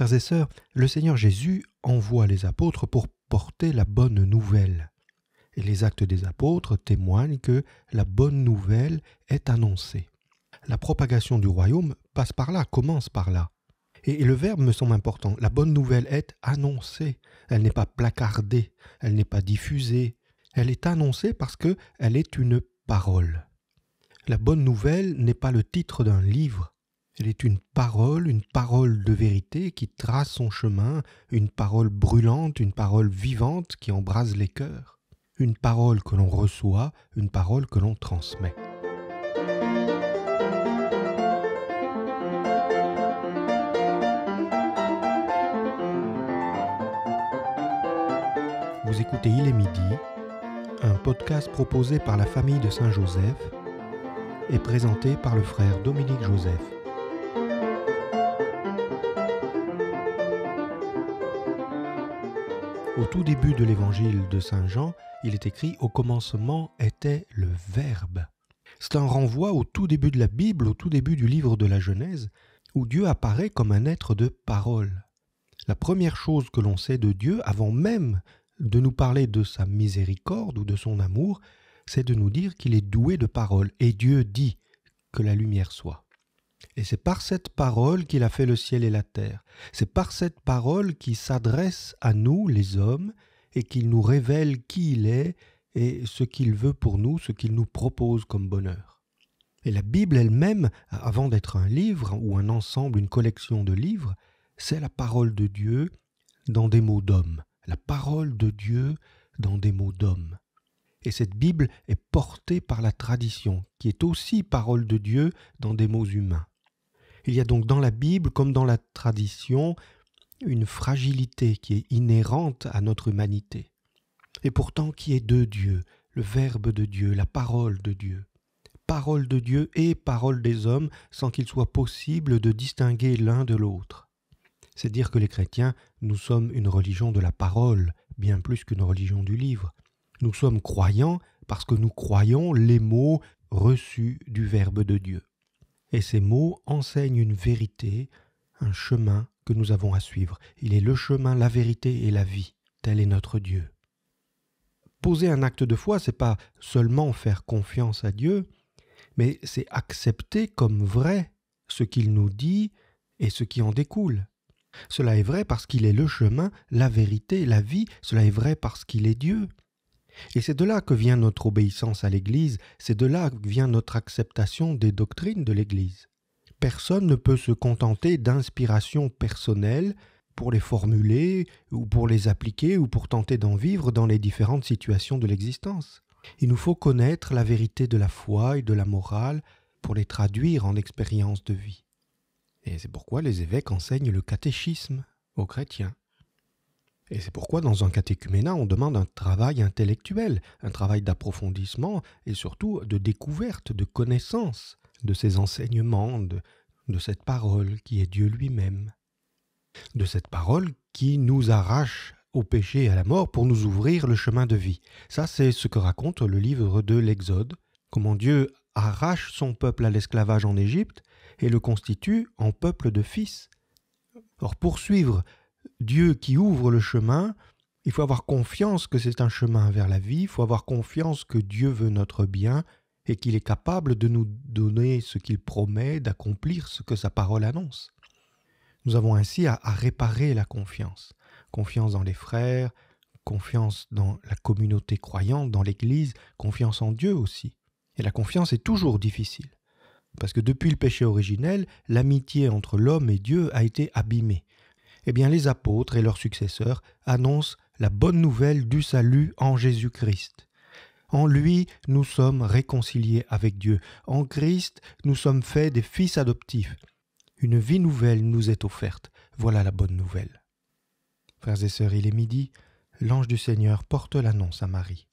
frères et sœurs, le Seigneur Jésus envoie les apôtres pour porter la bonne nouvelle. Et les actes des apôtres témoignent que la bonne nouvelle est annoncée. La propagation du royaume passe par là, commence par là. Et le verbe me semble important. La bonne nouvelle est annoncée. Elle n'est pas placardée, elle n'est pas diffusée. Elle est annoncée parce qu'elle est une parole. La bonne nouvelle n'est pas le titre d'un livre, elle est une parole, une parole de vérité qui trace son chemin, une parole brûlante, une parole vivante qui embrase les cœurs, une parole que l'on reçoit, une parole que l'on transmet. Vous écoutez Il est midi, un podcast proposé par la famille de Saint-Joseph et présenté par le frère Dominique Joseph. Au tout début de l'évangile de Saint Jean, il est écrit ⁇ Au commencement était le Verbe ⁇ C'est un renvoi au tout début de la Bible, au tout début du livre de la Genèse, où Dieu apparaît comme un être de parole. La première chose que l'on sait de Dieu, avant même de nous parler de sa miséricorde ou de son amour, c'est de nous dire qu'il est doué de parole. Et Dieu dit que la lumière soit. Et c'est par cette parole qu'il a fait le ciel et la terre. C'est par cette parole qu'il s'adresse à nous, les hommes, et qu'il nous révèle qui il est et ce qu'il veut pour nous, ce qu'il nous propose comme bonheur. Et la Bible elle-même, avant d'être un livre ou un ensemble, une collection de livres, c'est la parole de Dieu dans des mots d'homme. La parole de Dieu dans des mots d'homme. Et cette Bible est portée par la tradition, qui est aussi parole de Dieu dans des mots humains. Il y a donc dans la Bible, comme dans la tradition, une fragilité qui est inhérente à notre humanité, et pourtant qui est de Dieu, le Verbe de Dieu, la parole de Dieu. Parole de Dieu et parole des hommes, sans qu'il soit possible de distinguer l'un de l'autre. C'est dire que les chrétiens, nous sommes une religion de la parole, bien plus qu'une religion du livre. Nous sommes croyants parce que nous croyons les mots reçus du Verbe de Dieu et ces mots enseignent une vérité, un chemin que nous avons à suivre. Il est le chemin, la vérité et la vie. Tel est notre Dieu. Poser un acte de foi, c'est pas seulement faire confiance à Dieu, mais c'est accepter comme vrai ce qu'il nous dit et ce qui en découle. Cela est vrai parce qu'il est le chemin, la vérité, la vie, cela est vrai parce qu'il est Dieu. Et c'est de là que vient notre obéissance à l'Église, c'est de là que vient notre acceptation des doctrines de l'Église. Personne ne peut se contenter d'inspirations personnelles pour les formuler ou pour les appliquer ou pour tenter d'en vivre dans les différentes situations de l'existence. Il nous faut connaître la vérité de la foi et de la morale pour les traduire en expérience de vie. Et c'est pourquoi les évêques enseignent le catéchisme aux chrétiens. Et c'est pourquoi dans un catéchuménat, on demande un travail intellectuel, un travail d'approfondissement et surtout de découverte, de connaissance de ces enseignements, de, de cette parole qui est Dieu lui-même, de cette parole qui nous arrache au péché et à la mort pour nous ouvrir le chemin de vie. Ça, c'est ce que raconte le livre de l'Exode, comment Dieu arrache son peuple à l'esclavage en Égypte et le constitue en peuple de fils. Or, poursuivre Dieu qui ouvre le chemin, il faut avoir confiance que c'est un chemin vers la vie, il faut avoir confiance que Dieu veut notre bien et qu'il est capable de nous donner ce qu'il promet, d'accomplir ce que sa parole annonce. Nous avons ainsi à, réparer la confiance. Confiance dans les frères, confiance dans la communauté croyante, dans l'Église, confiance en Dieu aussi. Et la confiance est toujours difficile. Parce que depuis le péché originel, l'amitié entre l'homme et Dieu a été abîmée eh bien les apôtres et leurs successeurs annoncent la bonne nouvelle du salut en Jésus-Christ. En lui, nous sommes réconciliés avec Dieu. En Christ, nous sommes faits des fils adoptifs. Une vie nouvelle nous est offerte. Voilà la bonne nouvelle. Frères et sœurs, il est midi. L'ange du Seigneur porte l'annonce à Marie.